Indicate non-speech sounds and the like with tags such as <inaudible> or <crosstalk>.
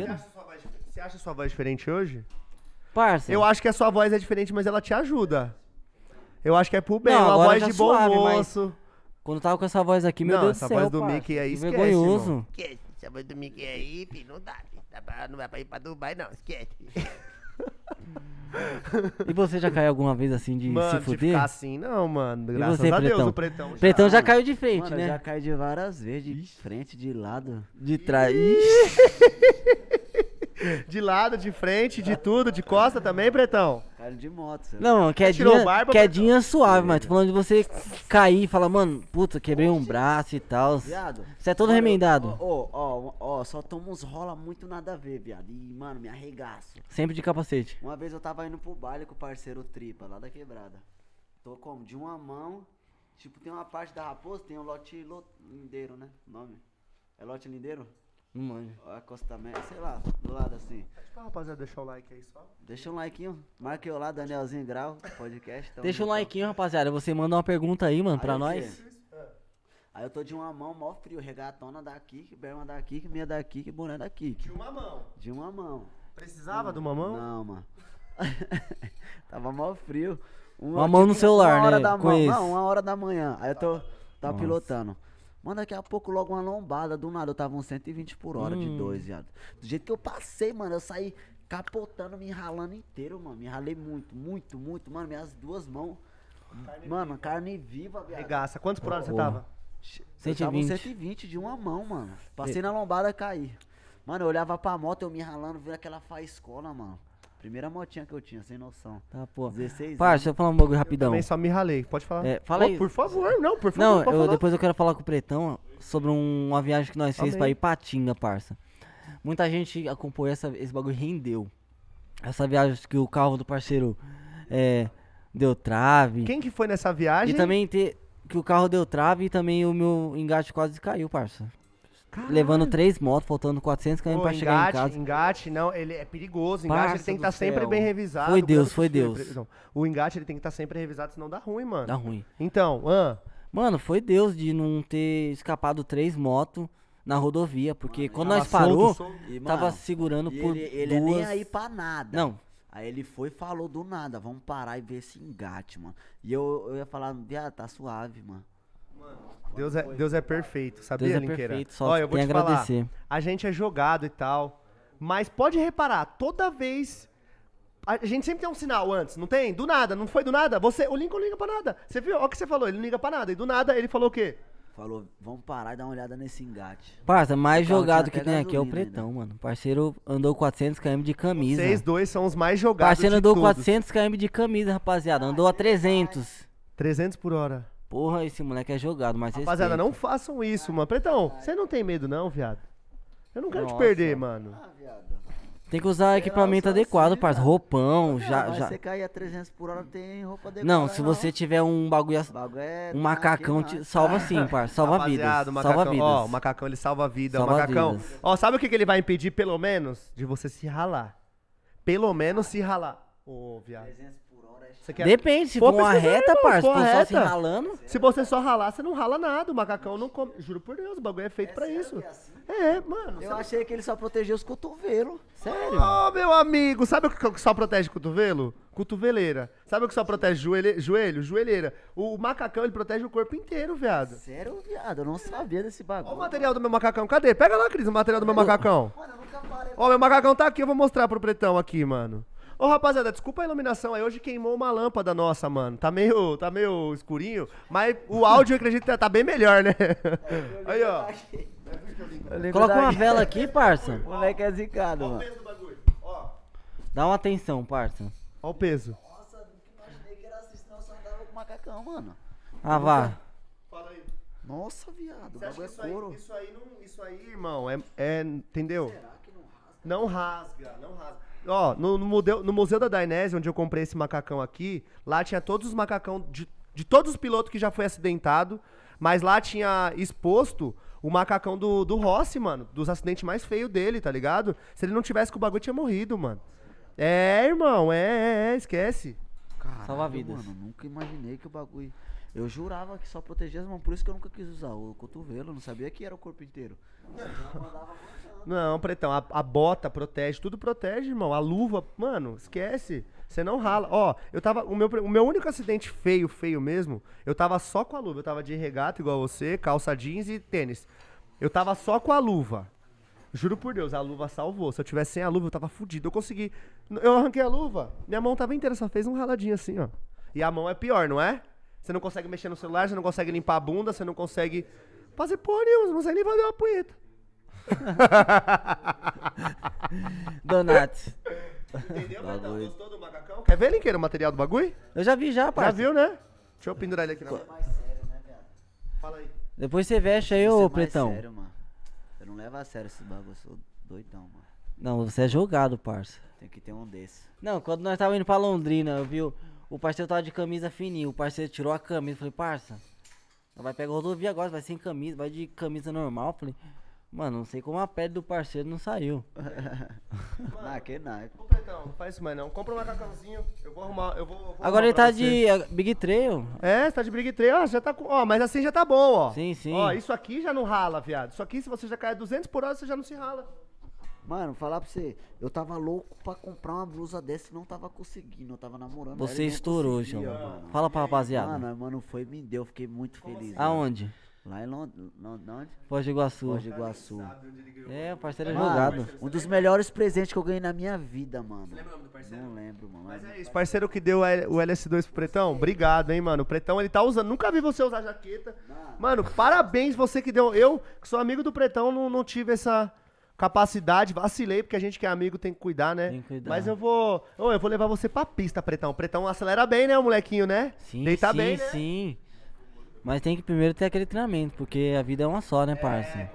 Você acha, sua voz, diferente hoje? Parça. Eu acho que a sua voz é diferente, mas ela te ajuda. Eu acho que é pro bem, Não, uma agora voz de bom suave, moço. Quando eu tava com essa voz aqui, meu Não, Deus essa do céu, é voz do Mickey aí que esquece, vergonhoso. Esquece, Essa a do Mickey aí, filho, não dá. Né? Não vai pra ir pra Dubai, não, esquece. <laughs> E você já caiu alguma vez assim de Mano, se fuder? ficar assim, não, mano. E Graças você, a Deus, Pretão? o Pretão já. Pretão já caiu de frente, Mano, né? já caiu de várias vezes, de frente, de lado. De trás. Ixi. <laughs> De lado, de frente, de tudo, de costa também, Pretão? Cara de moto. Sabe? Não, quedinha, barba, quedinha suave, mas tô é. falando de você cair e falar, mano, puta, quebrei um braço e tal. Viado. Você é todo mano, remendado. Ó, ó, ó, só toma uns rola muito nada a ver, viado. E, mano, me arregaço. Sempre de capacete. Uma vez eu tava indo pro baile com o parceiro Tripa, lá da quebrada. Tô como? De uma mão. Tipo, tem uma parte da raposa, tem um lote lindeiro, né? O nome. É lote lindeiro? Não manjo. A Costa Mesa, sei lá, do lado assim. deixa pra rapaziada deixar o like aí só. Deixa um like, Marque eu lá, Danielzinho Grau, podcast. Deixa um like likeinho, rapaziada. Você manda uma pergunta aí, mano, pra nós. Aí eu tô de uma mão, mó frio, regatona daqui, que berma daqui, que meia daqui, que boné daqui. De uma mão. De uma mão. Precisava hum, de uma mão? Não, mano. <laughs> Tava mó frio. Uma, uma mão no celular, uma né? Hora da mão. Não, uma hora da manhã. Aí eu tô, tava tá Nossa. pilotando. Mano, daqui a pouco logo uma lombada do nada. Eu tava uns 120 por hora hum. de dois, viado. Do jeito que eu passei, mano, eu saí capotando, me ralando inteiro, mano. Me ralei muito, muito, muito, mano. Minhas duas mãos. Carne mano, viva. carne viva, viado. Regaça. Quantos por hora você tava? 120. tava uns 120 de uma mão, mano. Passei na lombada, caí. Mano, eu olhava pra moto, eu me ralando, vendo aquela faiscola, mano. Primeira motinha que eu tinha, sem noção. Tá, pô. 16 parça anos. deixa eu falar um bagulho rapidão. Eu também só me ralei, pode falar. É, fala aí. Por favor, não, por favor. Não, eu, falar. depois eu quero falar com o Pretão sobre uma viagem que nós fizemos pra Ipatinga, parça. Muita gente acompanhou essa, esse bagulho rendeu. Essa viagem que o carro do parceiro é, deu trave. Quem que foi nessa viagem? E também ter que o carro deu trave e também o meu engate quase caiu, parça. Caralho. Levando três motos, faltando 400 km pra chegar em casa. Engate, não, ele é perigoso. Engate ele tem que estar tá sempre bem revisado. Foi Deus, foi Deus. Não, o engate ele tem que estar tá sempre revisado, senão dá ruim, mano. Dá ruim. Então, ah. Mano, foi Deus de não ter escapado três motos na rodovia, porque mano, quando nós parou, solto, solto. mano, tava segurando por ele, ele duas... é nem aí pra nada. Não. Aí ele foi e falou do nada, vamos parar e ver esse engate, mano. E eu, eu ia falar, viado, ah, tá suave, mano. Deus é, Deus é perfeito, sabia, Deus é Linqueira? perfeito, só Olha, eu vou te agradecer. falar, a gente é jogado e tal, mas pode reparar, toda vez a gente sempre tem um sinal antes, não tem? Do nada, não foi do nada? Você, o Lincoln não liga pra nada. Você viu? Olha o que você falou, ele não liga pra nada. E do nada ele falou o quê? Falou, vamos parar e dar uma olhada nesse engate. Parça, mais jogado que tem aqui é o né? Pretão, ainda. mano. Parceiro andou 400 km de camisa. Vocês dois são os mais jogados Parceiro andou 400 km de camisa, rapaziada. Andou a 300. 300 é por hora porra, esse moleque é jogado, mas Rapaziada, respeita. não façam isso, mano. Pretão, você não tem medo não, viado? Eu não quero Nossa. te perder, mano. Ah, viado. Tem que usar equipamento adequado, parça. Roupão, já. já... você cair a 300 por hora, tem roupa adequada. Não, se não. você tiver um bagulho. bagulho é um tá macacão, te... salva sim, <laughs> parça. Salva vida. Macacão, salva vida. Ó, o macacão ele salva a vida. Salva o macacão. Vidas. Ó, sabe o que, que ele vai impedir, pelo menos? De você se ralar. Pelo menos se ralar. Ô, oh, viado. 300 Depende, se for uma reta, parça, só se ralando. Se você só ralar, você não rala nada. O macacão não come. Juro por Deus, o bagulho é feito é pra isso. É, assim? é, mano. Eu sabe... achei que ele só protegia os cotovelos. Sério? Ô, oh, meu amigo, sabe o que só protege cotovelo? Cotoveleira. Sabe o que só protege joelho? joelho? Joelheira. O macacão, ele protege o corpo inteiro, viado. Sério, viado? Eu não sabia desse bagulho. Ó o material do meu macacão, cadê? Pega lá, Cris, o material do meu macacão. Mano, eu nunca parei. Ó, meu macacão tá aqui, eu vou mostrar pro pretão aqui, mano. Ô, rapaziada, desculpa a iluminação aí. Hoje queimou uma lâmpada nossa, mano. Tá meio, tá meio escurinho, mas o áudio eu acredito que tá bem melhor, né? <laughs> Aí, ó. Coloca uma vela aqui, parça. O moleque é zicado, mano. Dá uma atenção, parça. Olha o peso. Nossa, nunca imaginei que era assim, senão eu só andava com macacão, mano. Ah, vá. Fala aí. Nossa, viado, o bagulho é isso Aí, isso, aí não, isso aí, irmão, é, é entendeu? Será que não rasga? Não rasga, não rasga. Ó, no, no, modelo, no Museu da Dainese, onde eu comprei esse macacão aqui, lá tinha todos os macacão de, de todos os pilotos que já foi acidentado, mas lá tinha exposto o macacão do, do Rossi, mano, dos acidentes mais feios dele, tá ligado? Se ele não tivesse com o bagulho, tinha morrido, mano. É, irmão, é, é, é esquece. Caralho, Salva vidas. Mano, nunca imaginei que o bagulho. Eu jurava que só protegia as mãos, por isso que eu nunca quis usar o cotovelo, não sabia que era o corpo inteiro. Eu mandava não, pretão, a, a, bota protege, tudo protege, irmão. A luva, mano, esquece. Você não rala. Ó, eu tava. O meu, o meu único acidente feio, feio mesmo, eu tava só com a luva. Eu tava de regata, igual você, calça jeans e tênis. Eu tava só com a luva. Juro por Deus, a luva salvou. Se eu tivesse sem a luva, eu tava fudido. Eu consegui. Eu arranquei a luva, minha mão tava inteira, só fez um raladinho assim, ó. E a mão é pior, não é? Você não consegue mexer no celular, você não consegue limpar a bunda, você não consegue fazer porra nenhuma, você não consegue nem fazer uma punheta. <laughs> Donato. Entendeu, né? tá Betão? Gostou do macacão? Quer ver, Linqueira, o material do bagulho? Eu já vi já, Já parça. viu, né? Deixa eu pendurar ele aqui na mão. É mais sério, né, viado? Fala aí. Depois você veste aí, Isso é ô pretão. sério, mano. Eu não levo a sério esse bagulho, eu sou doidão, mano. Não, você é jogado, parça. Tem que ter um desse. Não, quando nós tava indo pra Londrina, eu vi o, o parceiro tava de camisa fininha, o parceiro tirou a camisa, eu falei, parça, vai pegar a rodovia agora, vai sem camisa, vai de camisa normal, eu falei, Mano, não sei como a pele do parceiro não saiu. Mano, <laughs> que naipe. Ô, Pretão, não faz isso mais não. Compra um macacãozinho, eu vou arrumar, eu vou... Eu vou Agora arrumar ele tá de eh, Big Trail. É, você tá de Big Trail, ó, já tá com... Ó, mas assim já tá bom, ó. Sim, sim. Ó, isso aqui já não rala, viado. Isso aqui, se você já cair 200 por hora, você já não se rala. Mano, falar pra você, eu tava louco pra comprar uma blusa dessa e não tava conseguindo, eu tava namorando. Você estourou, João. Fala pra rapaziada. Mano, mano, foi, me deu, fiquei muito como feliz. Assim? Aonde? Lá em Londres. Onde? Foz do Iguaçu. Foz do Iguaçu. É, o parceiro é jogado. Um dos melhores presentes que eu ganhei na minha vida, mano. Você lembra o nome do parceiro? Não lembro, mano. Mas é isso, parceiro que deu o LS2 pro Pretão, obrigado, hein, mano. O Pretão, ele tá usando. Nunca vi você usar jaqueta. Mano, parabéns você que deu. Eu, que sou amigo do Pretão, não, não tive essa capacidade, vacilei, porque a gente que é amigo tem que cuidar, né? Tem que cuidar. Mas eu vou. eu vou levar você pra pista, Pretão. O Pretão acelera bem, né, o molequinho, né? Sim, Deita sim, bem, né? sim. Mas tem que primeiro ter aquele treinamento, porque a vida é uma só, né, é, parça?